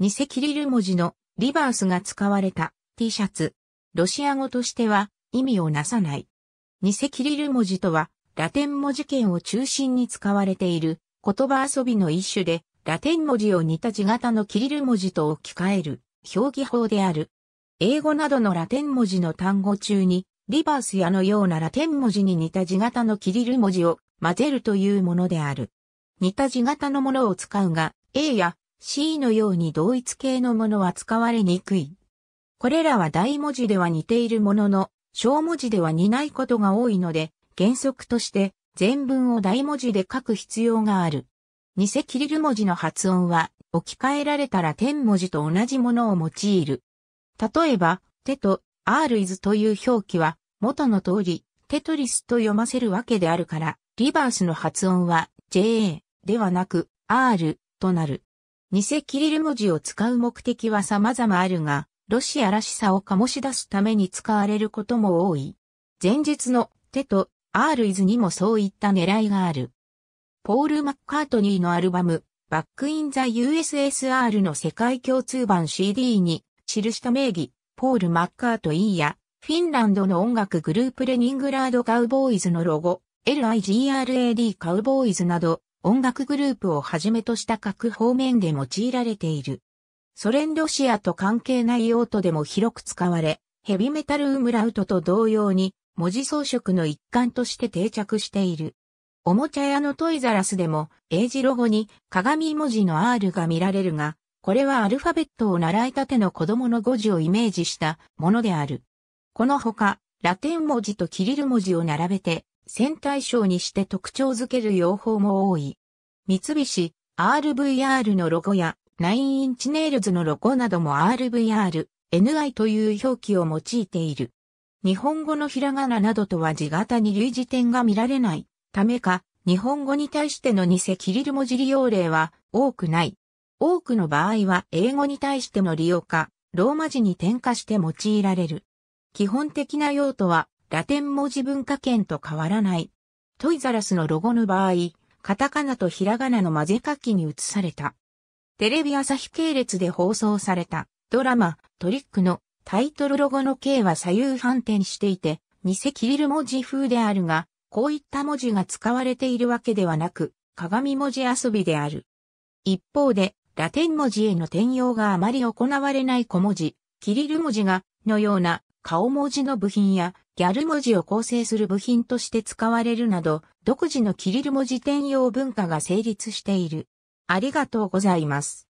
偽キリル文字のリバースが使われた T シャツ。ロシア語としては意味をなさない。偽キリル文字とはラテン文字圏を中心に使われている言葉遊びの一種でラテン文字を似た字型のキリル文字と置き換える表記法である。英語などのラテン文字の単語中にリバースやのようなラテン文字に似た字型のキリル文字を混ぜるというものである。似た字型のものを使うが、A や C のように同一系のものは使われにくい。これらは大文字では似ているものの、小文字では似ないことが多いので、原則として全文を大文字で書く必要がある。偽キリル文字の発音は置き換えられたら点文字と同じものを用いる。例えば、手と r is という表記は元の通りテトリスと読ませるわけであるから、リバースの発音は ja ではなく r となる。偽キリル文字を使う目的は様々あるが、ロシアらしさを醸し出すために使われることも多い。前述の手とアールイズにもそういった狙いがある。ポール・マッカートニーのアルバム、バック・イン・ザ・ USSR の世界共通版 CD に記した名義、ポール・マッカートニーや、フィンランドの音楽グループレニングラード・カウボーイズのロゴ、LIGRAD カウボーイズなど、音楽グループをはじめとした各方面で用いられている。ソ連ロシアと関係ない用途でも広く使われ、ヘビメタルウムラウトと同様に文字装飾の一環として定着している。おもちゃ屋のトイザラスでも、英字ロゴに鏡文字の R が見られるが、これはアルファベットを習いたての子供の語字をイメージしたものである。このほか、ラテン文字とキリル文字を並べて、線対称にして特徴づける用法も多い。三菱、RVR のロゴや、9インチネイルズのロゴなども RVR、NI という表記を用いている。日本語のひらがななどとは字型に類似点が見られないためか、日本語に対しての偽キリル文字利用例は多くない。多くの場合は英語に対しての利用か、ローマ字に転化して用いられる。基本的な用途はラテン文字文化圏と変わらない。トイザラスのロゴの場合、カタカナとひらがなの混ぜ書きに移された。テレビ朝日系列で放送されたドラマトリックのタイトルロゴの K は左右反転していて、偽キリル文字風であるが、こういった文字が使われているわけではなく、鏡文字遊びである。一方で、ラテン文字への転用があまり行われない小文字、キリル文字が、のような顔文字の部品やギャル文字を構成する部品として使われるなど、独自のキリル文字転用文化が成立している。ありがとうございます。